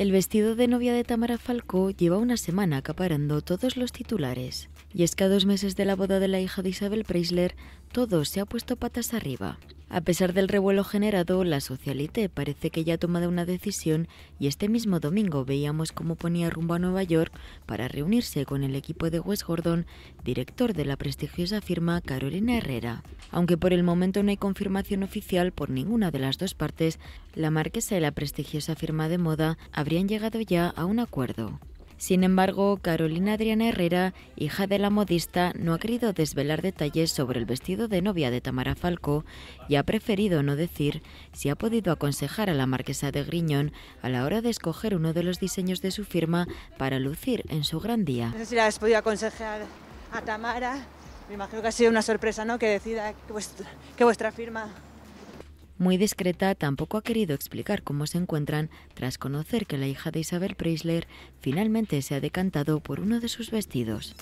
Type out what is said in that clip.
El vestido de novia de Tamara Falcó lleva una semana acaparando todos los titulares. Y es que a dos meses de la boda de la hija de Isabel Preisler, todo se ha puesto patas arriba. A pesar del revuelo generado, la socialité parece que ya ha tomado una decisión y este mismo domingo veíamos cómo ponía rumbo a Nueva York para reunirse con el equipo de Wes Gordon, director de la prestigiosa firma Carolina Herrera. Aunque por el momento no hay confirmación oficial por ninguna de las dos partes, la marquesa y la prestigiosa firma de moda habrían llegado ya a un acuerdo. Sin embargo, Carolina Adriana Herrera, hija de la modista, no ha querido desvelar detalles sobre el vestido de novia de Tamara Falco y ha preferido no decir si ha podido aconsejar a la marquesa de Griñón a la hora de escoger uno de los diseños de su firma para lucir en su gran día. No sé si la has podido aconsejar a Tamara. Me imagino que ha sido una sorpresa, ¿no? Que decida que vuestra firma muy discreta, tampoco ha querido explicar cómo se encuentran tras conocer que la hija de Isabel Preisler finalmente se ha decantado por uno de sus vestidos.